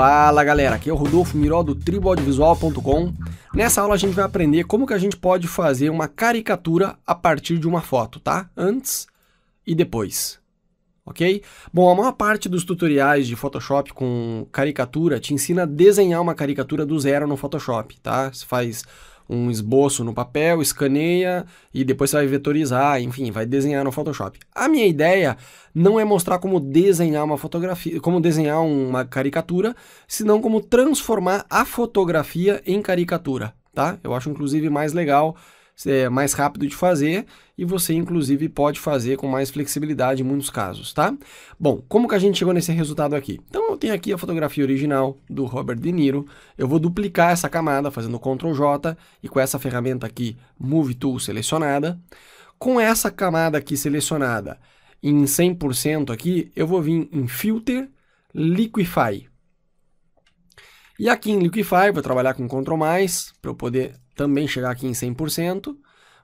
Fala galera, aqui é o Rodolfo Miró do triboaudiovisual.com. Nessa aula a gente vai aprender como que a gente pode fazer uma caricatura a partir de uma foto, tá? Antes e depois, ok? Bom, a maior parte dos tutoriais de Photoshop com caricatura te ensina a desenhar uma caricatura do zero no Photoshop, tá? Você faz um esboço no papel, escaneia e depois você vai vetorizar, enfim, vai desenhar no Photoshop. A minha ideia não é mostrar como desenhar uma fotografia, como desenhar uma caricatura, senão como transformar a fotografia em caricatura, tá? Eu acho inclusive mais legal é mais rápido de fazer e você, inclusive, pode fazer com mais flexibilidade em muitos casos, tá? Bom, como que a gente chegou nesse resultado aqui? Então, eu tenho aqui a fotografia original do Robert De Niro, eu vou duplicar essa camada fazendo Ctrl J e com essa ferramenta aqui, Move Tool selecionada. Com essa camada aqui selecionada em 100% aqui, eu vou vir em Filter, Liquify. E aqui em Liquify, vou trabalhar com Ctrl+, para eu poder também chegar aqui em 100%,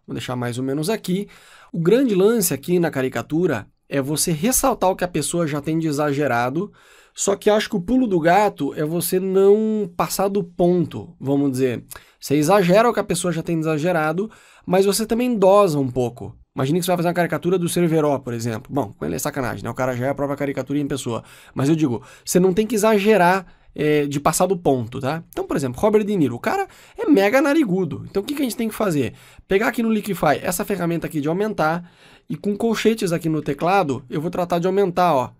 vou deixar mais ou menos aqui. O grande lance aqui na caricatura é você ressaltar o que a pessoa já tem de exagerado, só que acho que o pulo do gato é você não passar do ponto, vamos dizer. Você exagera o que a pessoa já tem de exagerado, mas você também dosa um pouco. Imagina que você vai fazer uma caricatura do Cerveró, por exemplo. Bom, com ele é sacanagem, né? O cara já é a própria caricatura em pessoa. Mas eu digo, você não tem que exagerar é, de passar do ponto, tá? Então, por exemplo, Robert De Niro, o cara é mega narigudo. Então, o que, que a gente tem que fazer? Pegar aqui no Liquify essa ferramenta aqui de aumentar e com colchetes aqui no teclado, eu vou tratar de aumentar, ó.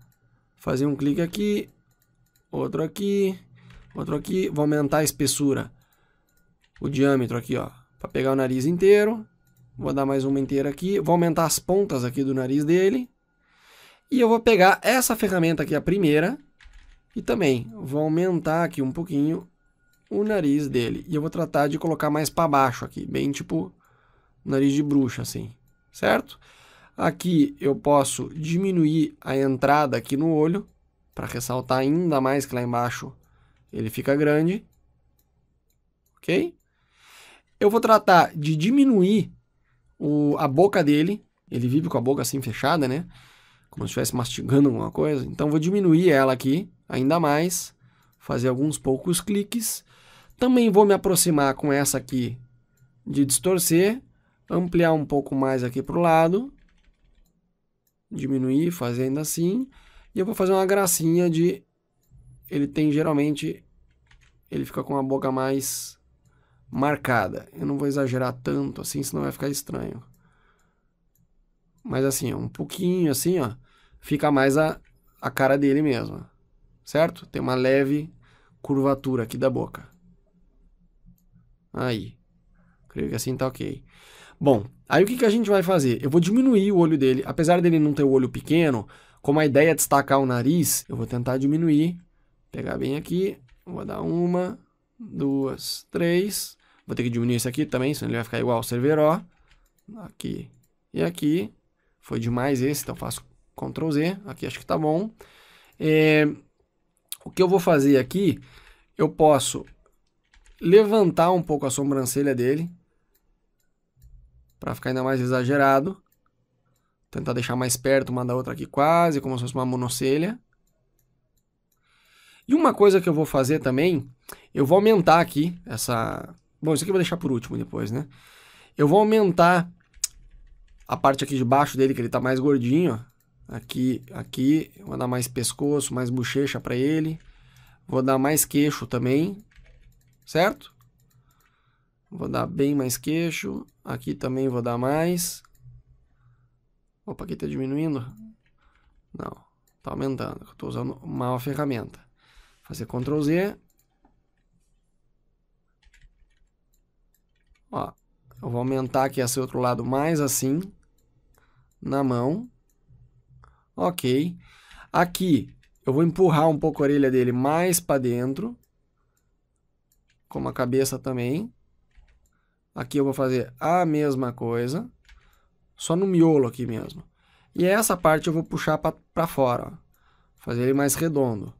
Fazer um clique aqui, outro aqui, outro aqui, vou aumentar a espessura, o diâmetro aqui, ó, para pegar o nariz inteiro. Vou dar mais uma inteira aqui, vou aumentar as pontas aqui do nariz dele. E eu vou pegar essa ferramenta aqui, a primeira, e também vou aumentar aqui um pouquinho o nariz dele. E eu vou tratar de colocar mais para baixo aqui, bem tipo nariz de bruxa, assim, certo? Aqui eu posso diminuir a entrada aqui no olho, para ressaltar ainda mais que lá embaixo ele fica grande, ok? Eu vou tratar de diminuir o, a boca dele, ele vive com a boca assim fechada, né? como se estivesse mastigando alguma coisa. Então vou diminuir ela aqui ainda mais, fazer alguns poucos cliques. Também vou me aproximar com essa aqui de distorcer, ampliar um pouco mais aqui para o lado, diminuir, fazendo assim. E eu vou fazer uma gracinha de... Ele tem geralmente... Ele fica com a boca mais marcada. Eu não vou exagerar tanto assim, senão vai ficar estranho. Mas assim, um pouquinho assim, ó fica mais a, a cara dele mesmo, certo? Tem uma leve curvatura aqui da boca. Aí, creio que assim tá ok. Bom, aí o que, que a gente vai fazer? Eu vou diminuir o olho dele, apesar dele não ter o olho pequeno, como a ideia é destacar o nariz, eu vou tentar diminuir, pegar bem aqui, vou dar uma, duas, três, vou ter que diminuir esse aqui também, senão ele vai ficar igual ao Cerveró, aqui e aqui, foi demais esse, então faço Ctrl Z, aqui acho que tá bom. É, o que eu vou fazer aqui, eu posso levantar um pouco a sobrancelha dele, para ficar ainda mais exagerado. Tentar deixar mais perto uma da outra aqui quase, como se fosse uma monocelha. E uma coisa que eu vou fazer também, eu vou aumentar aqui essa... Bom, isso aqui eu vou deixar por último depois, né? Eu vou aumentar a parte aqui de baixo dele, que ele tá mais gordinho, ó. Aqui, aqui, vou dar mais pescoço, mais bochecha para ele. Vou dar mais queixo também, certo? Vou dar bem mais queixo. Aqui também vou dar mais. Opa, aqui tá diminuindo? Não, tá aumentando. eu tô usando mal a ferramenta. Fazer Ctrl Z. Ó, eu vou aumentar aqui esse outro lado mais assim. Na mão. Ok. Aqui, eu vou empurrar um pouco a orelha dele mais para dentro. Como a cabeça também. Aqui eu vou fazer a mesma coisa. Só no miolo aqui mesmo. E essa parte eu vou puxar para fora. Ó. Fazer ele mais redondo.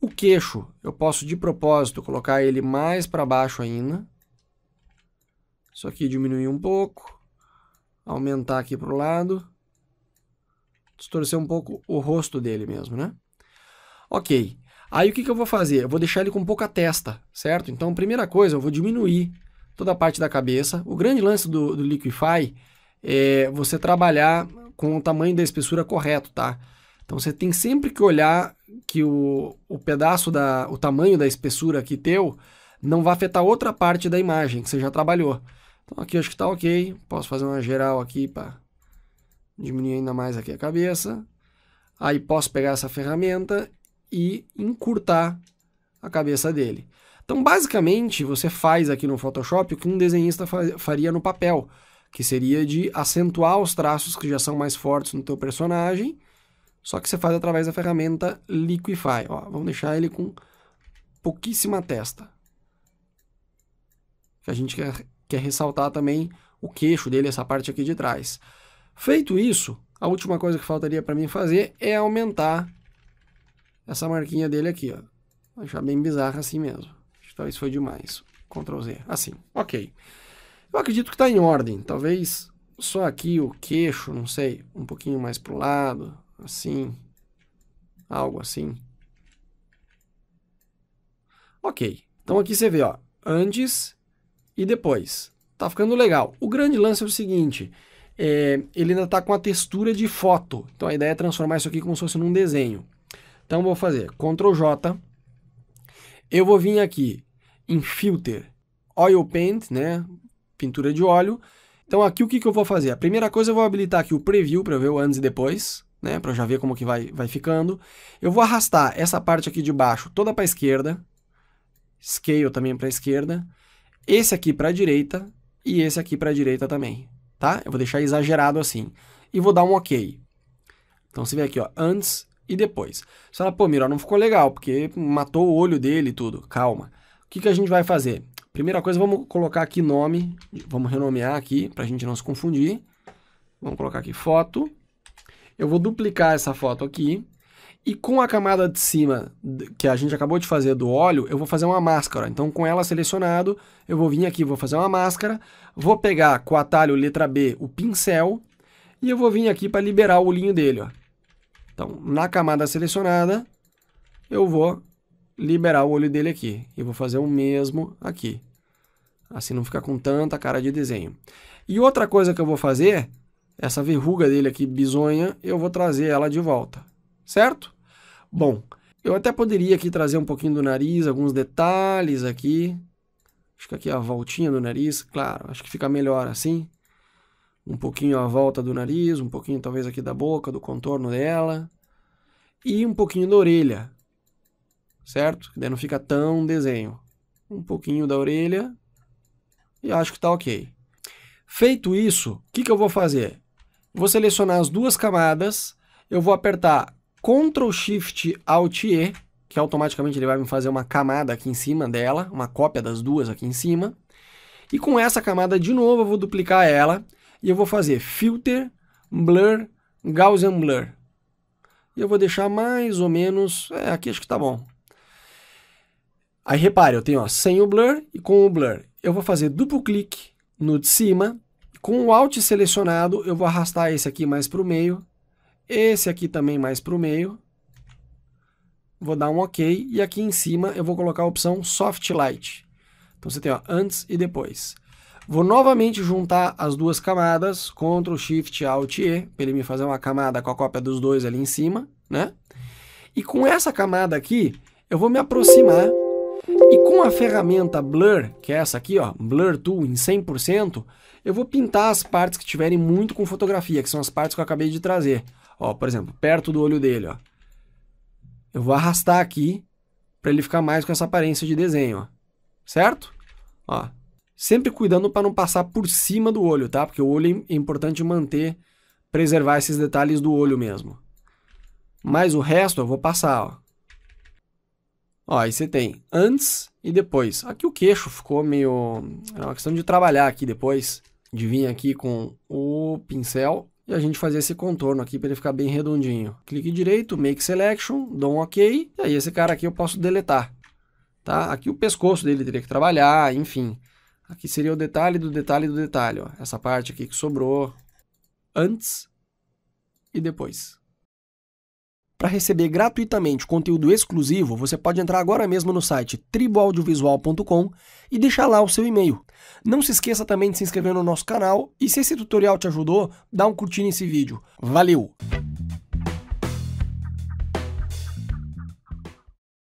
O queixo, eu posso de propósito colocar ele mais para baixo ainda. Isso aqui diminuir um pouco. Aumentar aqui para o lado distorcer um pouco o rosto dele mesmo, né? Ok. Aí o que, que eu vou fazer? Eu vou deixar ele com pouca testa, certo? Então, primeira coisa, eu vou diminuir toda a parte da cabeça. O grande lance do, do Liquify é você trabalhar com o tamanho da espessura correto, tá? Então, você tem sempre que olhar que o, o pedaço, da, o tamanho da espessura aqui teu não vai afetar outra parte da imagem que você já trabalhou. Então, aqui acho que tá ok. Posso fazer uma geral aqui para diminuir ainda mais aqui a cabeça. Aí posso pegar essa ferramenta e encurtar a cabeça dele. Então, basicamente, você faz aqui no Photoshop o que um desenhista faria no papel, que seria de acentuar os traços que já são mais fortes no teu personagem, só que você faz através da ferramenta Liquify. Ó, vamos deixar ele com pouquíssima testa. Que a gente quer, quer ressaltar também o queixo dele, essa parte aqui de trás. Feito isso, a última coisa que faltaria para mim fazer é aumentar essa marquinha dele aqui, ó. Vou deixar bem bizarra assim mesmo. Talvez então, foi demais. Ctrl Z, assim, ok. Eu acredito que está em ordem, talvez só aqui o queixo, não sei, um pouquinho mais para o lado, assim, algo assim. Ok, então aqui você vê, ó, antes e depois. Tá ficando legal. O grande lance é o seguinte, é, ele ainda está com a textura de foto. Então a ideia é transformar isso aqui como se fosse num desenho. Então vou fazer Ctrl J. Eu vou vir aqui em Filter, Oil Paint, né? Pintura de óleo. Então aqui o que, que eu vou fazer? A primeira coisa eu vou habilitar aqui o Preview para ver o antes e depois, né? Para já ver como que vai, vai ficando. Eu vou arrastar essa parte aqui de baixo toda para a esquerda. Scale também para a esquerda. Esse aqui para a direita e esse aqui para a direita também tá? Eu vou deixar exagerado assim. E vou dar um OK. Então você vê aqui, ó, antes e depois. Você fala, pô, Miró, não ficou legal, porque matou o olho dele e tudo. Calma. O que, que a gente vai fazer? Primeira coisa, vamos colocar aqui nome, vamos renomear aqui, para a gente não se confundir. Vamos colocar aqui foto. Eu vou duplicar essa foto aqui e com a camada de cima que a gente acabou de fazer do óleo, eu vou fazer uma máscara. Então, com ela selecionado, eu vou vir aqui, vou fazer uma máscara, vou pegar com o atalho letra B o pincel e eu vou vir aqui para liberar o olhinho dele. Ó. Então, na camada selecionada, eu vou liberar o olho dele aqui. E vou fazer o mesmo aqui. Assim não fica com tanta cara de desenho. E outra coisa que eu vou fazer, essa verruga dele aqui, bisonha, eu vou trazer ela de volta. Certo? Bom, eu até poderia aqui trazer um pouquinho do nariz, alguns detalhes aqui. Acho que aqui é a voltinha do nariz, claro, acho que fica melhor assim. Um pouquinho a volta do nariz, um pouquinho talvez aqui da boca, do contorno dela. E um pouquinho da orelha, certo? Que daí não fica tão desenho. Um pouquinho da orelha e acho que tá ok. Feito isso, o que, que eu vou fazer? Vou selecionar as duas camadas, eu vou apertar Ctrl Shift Alt E, que automaticamente ele vai me fazer uma camada aqui em cima dela, uma cópia das duas aqui em cima. E com essa camada de novo eu vou duplicar ela e eu vou fazer Filter, Blur, Gaussian Blur. E eu vou deixar mais ou menos, é, aqui acho que tá bom. Aí repare, eu tenho ó, sem o Blur e com o Blur. Eu vou fazer duplo clique no de cima, com o Alt selecionado eu vou arrastar esse aqui mais para o meio esse aqui também mais para o meio. Vou dar um OK e aqui em cima eu vou colocar a opção Soft Light. Então você tem ó, antes e depois. Vou novamente juntar as duas camadas, Ctrl, Shift, Alt E, para ele me fazer uma camada com a cópia dos dois ali em cima, né? E com essa camada aqui, eu vou me aproximar e com a ferramenta Blur, que é essa aqui, ó, Blur Tool em 100%, eu vou pintar as partes que tiverem muito com fotografia, que são as partes que eu acabei de trazer. Ó, por exemplo, perto do olho dele, ó. Eu vou arrastar aqui para ele ficar mais com essa aparência de desenho, ó. Certo? Ó. Sempre cuidando para não passar por cima do olho, tá? Porque o olho é importante manter, preservar esses detalhes do olho mesmo. Mas o resto eu vou passar, ó. Ó, aí você tem antes e depois. Aqui o queixo ficou meio... É uma questão de trabalhar aqui depois, de vir aqui com o pincel e a gente fazer esse contorno aqui para ele ficar bem redondinho. Clique direito, Make Selection, dou um OK, e aí esse cara aqui eu posso deletar. Tá? Aqui o pescoço dele teria que trabalhar, enfim. Aqui seria o detalhe do detalhe do detalhe, ó. essa parte aqui que sobrou antes e depois. Para receber gratuitamente conteúdo exclusivo, você pode entrar agora mesmo no site triboaudiovisual.com e deixar lá o seu e-mail. Não se esqueça também de se inscrever no nosso canal e se esse tutorial te ajudou, dá um curtir nesse vídeo. Valeu!